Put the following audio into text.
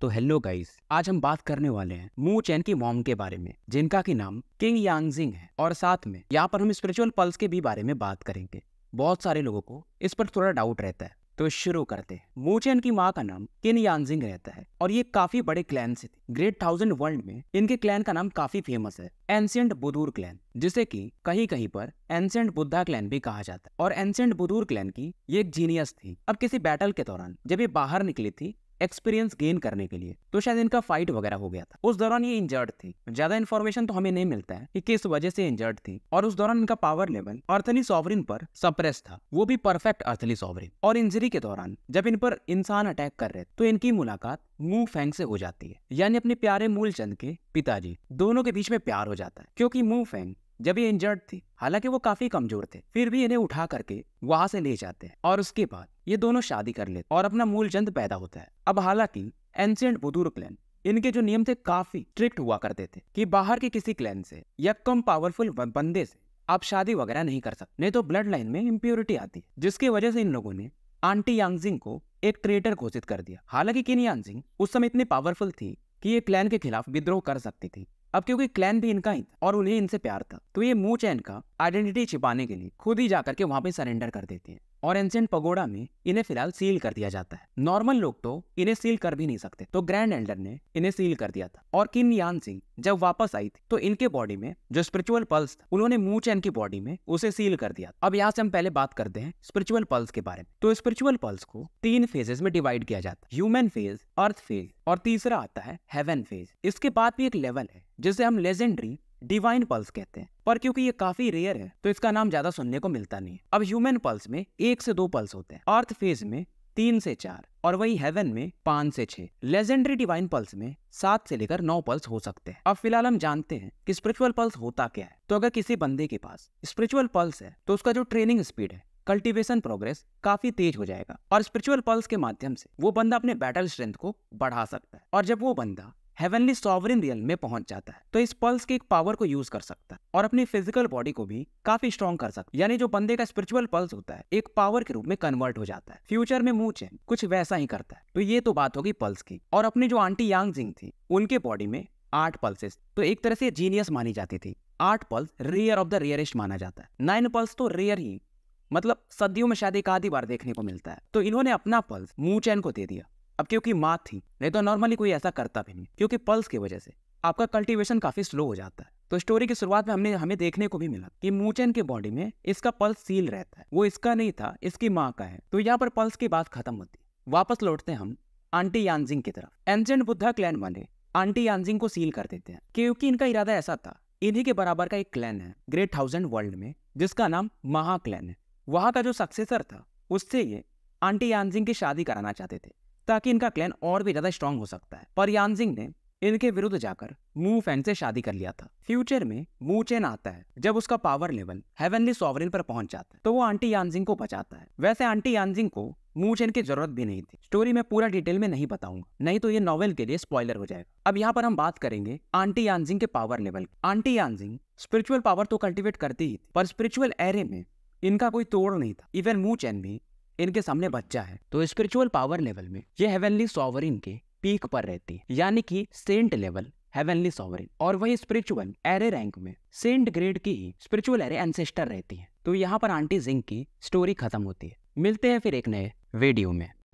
तो hello guys आज हम बात करने वाले हैं मू चैन की मॉम के बारे में जिनका की नाम किंग यांगजिंग है और साथ में यहाँ पर हम स्पिरिचुअल पल्स के भी बारे में बात करेंगे बहुत सारे लोगों को इस पर थोड़ा डाउट रहता है तो शुरू करते हैं चैन की माँ का नाम किन यांगजिंग रहता है और ये काफी बड़े क्लैन से थी ग्रेट थाउजेंड वर्ल्ड में इनके क्लैन का नाम काफी फेमस है एंशियंट बुदूर क्लैन जिसे कि कहीं कहीं पर एंशियंट बुद्धा क्लैन भी कहा जाता है और एंशियंट बुदूर क्लैन की ये एक जीनियस थी अब किसी बैटल के दौरान जब ये बाहर निकली थी एक्सपीरियंस गेन करने के लिए तो शायद इनका फाइट वगैरह हो गया था उस दौरान ये इंजर्ड थी ज्यादा इन्फॉर्मेशन तो हमें नहीं मिलता है कि किस वजह से इंजर्ड थी और उस दौरान इनका पावर लेवल अर्थली सॉवरिन पर सप्रेस था वो भी परफेक्ट अर्थली सॉवरिन और इंजरी के दौरान जब इन पर इंसान अटैक कर रहे तो इनकी मुलाकात मुंह फेंग से हो जाती है यानी अपने प्यारे मूलचंद के पिताजी दोनों के बीच में प्यार हो जाता है क्योंकि मू फेंग जब ये इंजर्ड थी हालांकि वो काफी कमजोर थे फिर भी इन्हें उठा करके वहां से ले जाते हैं और उसके बाद ये दोनों शादी कर लेते और अपना मूल जंत पैदा होता है अब हालांकि एंसियंट बुदूर क्लैन इनके जो नियम थे काफी स्ट्रिक्ट हुआ करते थे कि बाहर के किसी क्लैन से या कम पावरफुल बंदे से आप शादी वगैरह नहीं कर सकते नहीं तो ब्लड लाइन में इम्प्योरिटी आती है जिसकी वजह से इन लोगों ने आंटी यांगजिंग को एक ट्रेटर घोषित कर दिया हालांकि किन यांगजिंग उस समय इतनी पावरफुल थी कि ये क्लैन के खिलाफ विद्रोह कर सकती थी अब क्योंकि क्लैन भी इनका ही था और उन्हें इनसे प्यार था तो ये मूचैन का आइडेंटिटी छिपाने के लिए खुद ही जाकर के वहां पे सरेंडर कर देते हैं और एंशियंट पगोड़ा में इन्हें फिलहाल सील कर दिया जाता है नॉर्मल लोग तो इन्हें सील कर भी नहीं सकते तो ग्रैंड एल्डर ने इन्हें सील कर दिया था और किन यान सिंह जब वापस आई थी तो इनके बॉडी में जो स्पिरिचुअल पल्स था उन्होंने मूचैन की बॉडी में उसे सील कर दिया अब यहाँ से हम पहले बात करते हैं स्पिरिचुअल पल्स के बारे में तो स्पिरिचुअल पल्स को तीन फेजेस में डिवाइड किया जाता है ह्यूमन फेज अर्थ फेज और तीसरा आता है हेवन फेज इसके बाद भी एक लेवल है जिसे हम लेजेंडरी डिवाइन पल्स कहते हैं पर क्योंकि ये काफी रेयर है तो इसका नाम ज्यादा सुनने को मिलता नहीं अब ह्यूमन पल्स में एक से दो पल्स होते हैं अर्थ फेज में तीन से चार और वही हेवन में पांच से छह लेजेंडरी डिवाइन पल्स में सात से लेकर नौ पल्स हो सकते हैं अब फिलहाल हम जानते हैं कि स्पिरिचुअल पल्स होता क्या है तो अगर किसी बंदे के पास स्पिरिचुअल पल्स है तो उसका जो ट्रेनिंग स्पीड है कल्टीवेशन प्रोग्रेस काफी तेज हो जाएगा और स्पिरिचुअल पल्स के माध्यम से वो बंदा अपने बैटल स्ट्रेंथ को बढ़ा सकता है और जब वो बंदा हेवनली सॉवरिन रियल में पहुंच जाता है तो इस पल्स के एक पावर को यूज कर सकता है और अपनी फिजिकल बॉडी को भी काफी स्ट्रॉन्ग कर सकता है यानी जो बंदे का स्पिरिचुअल पल्स होता है एक पावर के रूप में कन्वर्ट हो जाता है फ्यूचर में मुंह है कुछ वैसा ही करता है तो ये तो बात होगी पल्स की और अपनी जो आंटी यांग जिंग थी उनके बॉडी में आठ पल्सेस तो एक तरह से जीनियस मानी जाती थी आठ pulse rare of the rarest माना जाता है नाइन पल्स तो रेयर ही मतलब सदियों में शायद एक आधी बार देखने को मिलता है तो इन्होंने अपना पल्स मुंह चैन को दे दिया अब क्योंकि माँ थी नहीं तो नॉर्मली कोई ऐसा करता भी नहीं क्योंकि पल्स की वजह से आपका कल्टिवेशन काफी स्लो हो जाता है तो स्टोरी की शुरुआत में हमने हमें देखने को भी मिला कि मूचन के बॉडी में इसका पल्स सील रहता है वो इसका नहीं था इसकी माँ का है तो यहाँ पर पल्स की बात खत्म होती वापस लौटते हम आंटी यानजिंग की तरफ एंजेंट बुद्धा क्लैन वाले आंटी यानजिंग को सील कर देते हैं क्योंकि इनका इरादा ऐसा था इन्हीं के बराबर का एक क्लैन है ग्रेट थाउजेंड वर्ल्ड में जिसका नाम महा क्लैन है वहाँ का जो सक्सेसर था उससे ये आंटी यानजिंग की शादी कराना चाहते थे ताकि इनका क्लैन और भी ज्यादा स्ट्रांग हो सकता है पर यानजिंग ने इनके विरुद्ध जाकर मू फैन से शादी कर लिया था फ्यूचर में मू चेन आता है जब उसका पावर लेवल हेवनली सॉवरिन पर पहुंच जाता है तो वो आंटी यानजिंग को बचाता है वैसे आंटी यानजिंग को मू चेन की जरूरत भी नहीं थी स्टोरी में पूरा डिटेल में नहीं बताऊंगा नहीं तो ये नॉवेल के लिए स्पॉइलर हो जाएगा अब यहाँ पर हम बात करेंगे आंटी यानजिंग के power level Anti Yanjing spiritual power तो कल्टिवेट करती ही थी पर स्पिरिचुअल एरे में इनका कोई तोड़ नहीं था इवन मू चैन भी इनके सामने बच्चा है तो स्पिरिचुअल पावर लेवल में ये हेवनली सॉवरिन के पीक पर रहती है यानी कि सेंट लेवल हेवनली सॉवरिन और वही स्पिरिचुअल एरे रैंक में सेंट ग्रेड की ही स्पिरिचुअल एरे एंसेस्टर रहती है तो यहाँ पर आंटी जिंग की स्टोरी खत्म होती है मिलते हैं फिर एक नए वीडियो में